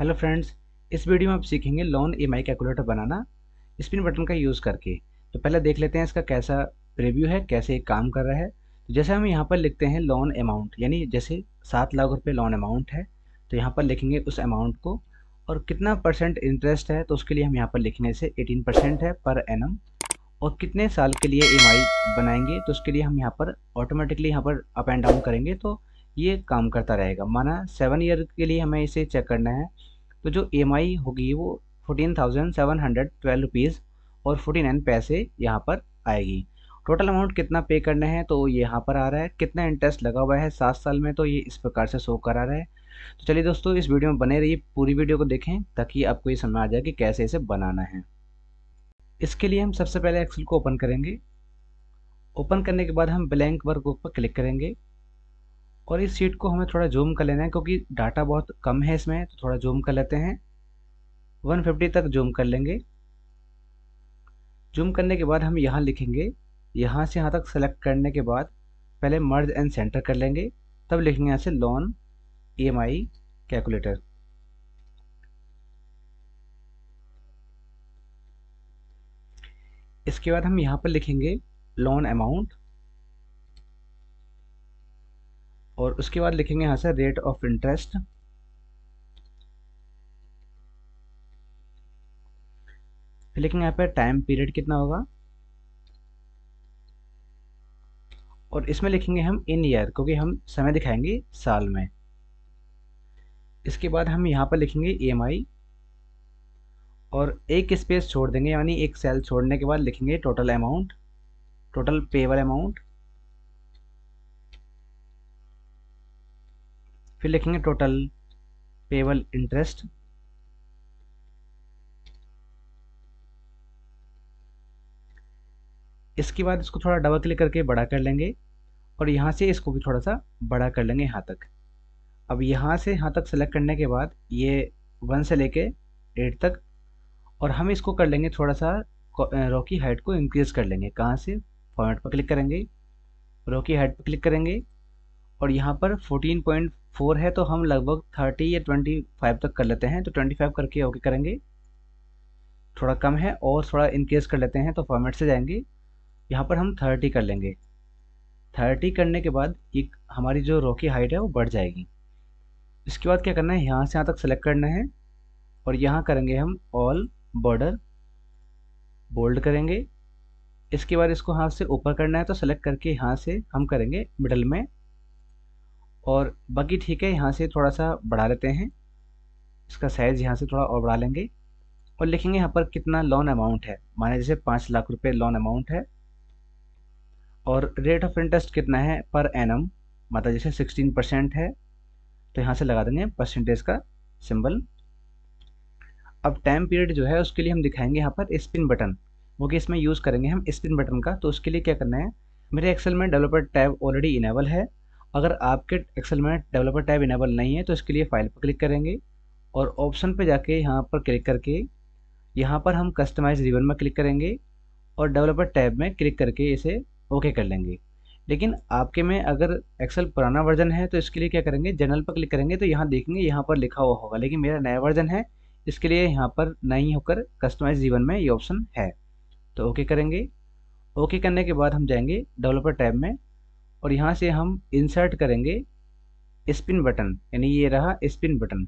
hello friends इस video में आप सीखेंगे लोन ई कैलकुलेटर बनाना स्पिन बटन का यूज़ करके तो पहले देख लेते हैं इसका कैसा प्रीव्यू है कैसे काम कर रहा है तो जैसे हम यहाँ पर लिखते हैं लोन अमाउंट यानी जैसे सात लाख रुपये लोन अमाउंट है तो यहाँ पर लिखेंगे उस अमाउंट को और कितना परसेंट इंटरेस्ट है तो उसके लिए हम यहाँ पर लिखेंगे से एटीन परसेंट है पर एम और कितने साल के लिए ई e बनाएंगे तो उसके लिए हम यहाँ पर ऑटोमेटिकली यहाँ पर अप एंड डाउन करेंगे तो ये काम करता रहेगा माना सेवन ईयर के लिए हमें इसे चेक करना है तो जो ई e होगी वो fourteen thousand seven hundred twelve rupees और फोर्टी नाइन पैसे यहाँ पर आएगी टोटल अमाउंट कितना पे करना है तो यहाँ पर आ रहा है कितना इंटरेस्ट लगा हुआ है सात साल में तो ये इस प्रकार से शो करा रहा है तो चलिए दोस्तों इस वीडियो में बने रहिए पूरी वीडियो को देखें ताकि आपको ये समझ आ जाए कि कैसे इसे बनाना है इसके लिए हम सबसे पहले एक्सल को ओपन करेंगे ओपन करने के बाद हम ब्लैंक वर्कबुक पर क्लिक करेंगे और इस शीट को हमें थोड़ा जूम कर लेना है क्योंकि डाटा बहुत कम है इसमें तो थोड़ा जूम कर लेते हैं 150 तक जूम कर लेंगे जूम करने के बाद हम यहाँ लिखेंगे यहाँ से यहाँ तक सेलेक्ट करने के बाद पहले मर्ज एंड सेंटर कर लेंगे तब लिखेंगे यहाँ से लोन ई कैलकुलेटर इसके बाद हम यहाँ पर लिखेंगे लोन अमाउंट और उसके बाद लिखेंगे यहाँ से रेट ऑफ इंटरेस्ट फिर लिखेंगे यहाँ पे टाइम पीरियड कितना होगा और इसमें लिखेंगे हम इन ईयर क्योंकि हम समय दिखाएंगे साल में इसके बाद हम यहाँ पर लिखेंगे ई e और एक स्पेस छोड़ देंगे यानी एक सेल छोड़ने के बाद लिखेंगे total amount total payable amount फिर लिखेंगे टोटल पेबल इंटरेस्ट इसके बाद इसको थोड़ा डबल क्लिक करके बड़ा कर लेंगे और यहाँ से इसको भी थोड़ा सा बड़ा कर लेंगे यहाँ तक अब यहाँ से यहाँ तक सेलेक्ट करने के बाद ये वन से लेके एट तक और हम इसको कर लेंगे थोड़ा सा रॉकी हाइट को इंक्रीज़ कर लेंगे कहाँ से फॉर्मेट पर क्लिक करेंगे रॉकी हाइट पर क्लिक करेंगे और यहाँ पर पॉइंट फोर है तो हम लगभग थर्टी या ट्वेंटी फाइव तक कर लेते हैं तो ट्वेंटी फाइव करके ओके करेंगे थोड़ा कम है और थोड़ा इनकेस कर लेते हैं तो फॉर्मेट से जाएंगे यहाँ पर हम थर्टी कर लेंगे थर्टी करने के बाद ये हमारी जो रो की हाइट है वो बढ़ जाएगी इसके बाद क्या करना है यहाँ से यहाँ तक सेलेक्ट करना है और यहाँ करेंगे हम ऑल बॉर्डर बोल्ड करेंगे इसके बाद इसको हाथ से ऊपर करना है तो सेलेक्ट करके यहाँ से हम करेंगे मिडल में और बाकी ठीक है यहाँ से थोड़ा सा बढ़ा लेते हैं इसका साइज़ यहाँ से थोड़ा और बढ़ा लेंगे और लिखेंगे यहाँ पर कितना लोन अमाउंट है माने जैसे पाँच लाख रुपये लोन अमाउंट है और रेट ऑफ इंटरेस्ट कितना है पर एम मतलब जैसे सिक्सटीन परसेंट है तो यहाँ से लगा देंगे परसेंटेज का सिंबल अब टाइम पीरियड जो है उसके लिए हम दिखाएंगे यहाँ पर स्पिन बटन वो कि इसमें यूज़ करेंगे हम स्पिन बटन का तो उसके लिए क्या करना है मेरे एक्सेल में डेवलपर टैब ऑलरेडी इनेबल है अगर आपके एक्सेल में डेवलपर टैब इनेबल नहीं है तो इसके लिए फाइल पर क्लिक करेंगे और ऑप्शन पर जाके यहाँ पर क्लिक करके यहाँ पर हम कस्टमाइज रिबन में क्लिक करेंगे और डेवलपर टैब में क्लिक करके इसे ओके कर लेंगे लेकिन आपके में अगर एक्सेल पुराना वर्जन है तो इसके लिए क्या करेंगे जनरल पर क्लिक करेंगे तो यहाँ देखेंगे यहाँ पर लिखा हुआ होगा लेकिन मेरा नया वर्जन है इसके लिए यहाँ पर नहीं होकर कस्टमाइज जीवन में ये ऑप्शन है तो ओके करेंगे ओके करने के बाद हम जाएंगे डेवलपर टैब में और यहाँ से हम इंसर्ट करेंगे स्पिन बटन यानी ये रहा स्पिन बटन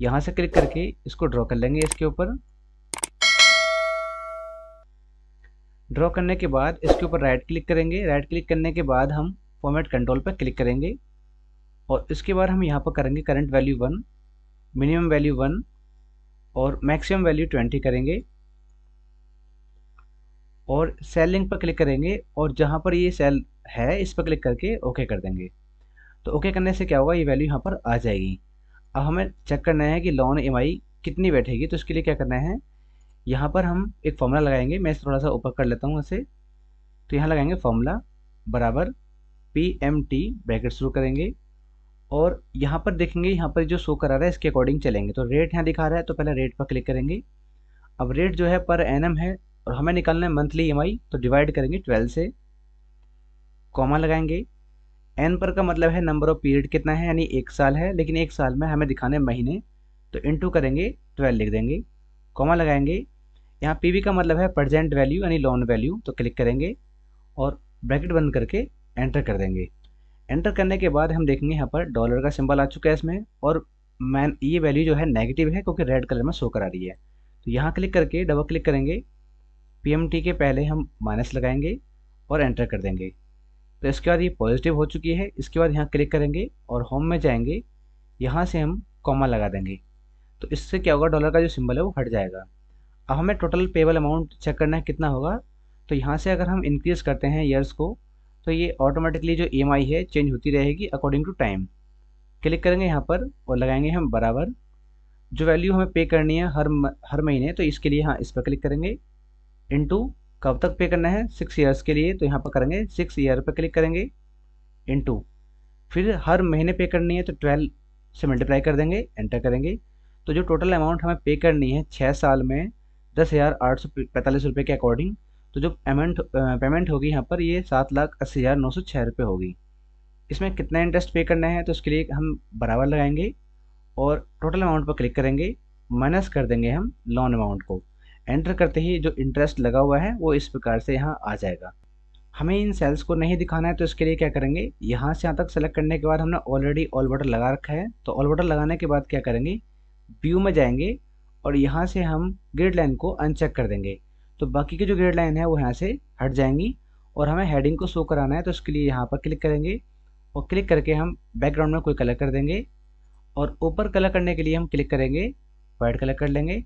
यहाँ से क्लिक करके इसको ड्रॉ कर लेंगे इसके ऊपर ड्रॉ करने के बाद इसके ऊपर राइट क्लिक करेंगे राइट क्लिक करने के बाद हम फॉर्मेट कंट्रोल पर क्लिक करेंगे और इसके बाद हम यहाँ पर करेंगे current value one minimum value one और मैक्सिमम वैल्यू ट्वेंटी करेंगे और सेल लिंक पर क्लिक करेंगे और जहाँ पर ये सेल है इस पर क्लिक करके ओके कर देंगे तो ओके करने से क्या होगा ये वैल्यू यहाँ पर आ जाएगी अब हमें चेक करना है कि लॉन एम कितनी बैठेगी तो उसके लिए क्या करना है यहाँ पर हम एक फॉर्मूला लगाएंगे मैं थोड़ा सा ऊपर कर लेता हूँ उसे तो यहाँ लगाएंगे फॉर्मूला बराबर पी एम टी ब्रैकेट शुरू करेंगे और यहाँ पर देखेंगे यहाँ पर जो शो करा रहा है इसके अकॉर्डिंग चलेंगे तो रेट यहाँ दिखा रहा है तो पहले रेट पर क्लिक करेंगे अब रेट जो है पर एन है और हमें निकालना है मंथली ई e तो डिवाइड करेंगे ट्वेल्व से कॉमा लगाएंगे एन पर का मतलब है नंबर ऑफ पीरियड कितना है यानी एक साल है लेकिन एक साल में हमें दिखाने महीने तो इंटू करेंगे ट्वेल्व लिख देंगे कॉमा लगाएंगे यहाँ पी का मतलब है प्रजेंट वैल्यू यानी लोन वैल्यू तो क्लिक करेंगे और ब्रैकेट बंद करके एंटर कर देंगे एंटर करने के बाद हम देखेंगे यहाँ पर डॉलर का सिंबल आ चुका है इसमें और मैन ये वैल्यू जो है नेगेटिव है क्योंकि रेड कलर में शो करा रही है तो यहाँ क्लिक करके डबल क्लिक करेंगे पी के पहले हम माइनस लगाएंगे और एंटर कर देंगे तो इसके बाद ये पॉजिटिव हो चुकी है इसके बाद यहाँ क्लिक करेंगे और होम में जाएंगे यहाँ से हम कॉमा लगा देंगे तो इससे क्या होगा डॉलर का जो सिंबल है वो हट जाएगा अब हमें टोटल पेबल अमाउंट चेक करना है कितना होगा तो यहाँ से अगर हम इंक्रीज़ करते हैं ईयर्स को तो ये ऑटोमेटिकली जो ई e है चेंज होती रहेगी अकॉर्डिंग टू टाइम क्लिक करेंगे यहाँ पर और लगाएंगे हम बराबर जो वैल्यू हमें पे करनी है हर हर महीने तो इसके लिए हाँ इस पर क्लिक करेंगे इंटू कब तक पे करना है सिक्स ईयर्स के लिए तो यहाँ पर करेंगे सिक्स ईयर पर क्लिक करेंगे इंटू फिर हर महीने पे करनी है तो ट्वेल्व से मल्टीप्लाई कर देंगे एंटर करेंगे तो जो टोटल अमाउंट हमें पे करनी है छः साल में दस हज़ार आठ सौ पैंतालीस रुपये के अकॉर्डिंग तो जो पेमेंट पेमेंट होगी यहाँ पर ये सात लाख अस्सी हज़ार नौ सौ छः रुपये होगी इसमें कितना इंटरेस्ट पे करना है तो उसके लिए हम बराबर लगाएंगे और टोटल अमाउंट पर क्लिक करेंगे माइनस कर देंगे हम लोन अमाउंट को एंटर करते ही जो इंटरेस्ट लगा हुआ है वो इस प्रकार से यहाँ आ जाएगा हमें इन सेल्स को नहीं दिखाना है तो इसके लिए क्या करेंगे यहाँ से यहाँ तक सेलेक्ट करने के बाद हमने ऑलरेडी ऑल बटन लगा रखा है तो ऑल बटन लगाने के बाद क्या करेंगे व्यू में जाएंगे और यहाँ से हम ग्रेड लाइन को अनचेक कर देंगे तो बाकी की जो ग्रेड लाइन है वो यहाँ से हट जाएंगी और हमें हेडिंग को शो कराना है तो इसके लिए यहाँ पर क्लिक करेंगे और क्लिक करके हम बैकग्राउंड में कोई कलर कर देंगे और ऊपर कलर करने के लिए हम क्लिक करेंगे वाइट कलर कर लेंगे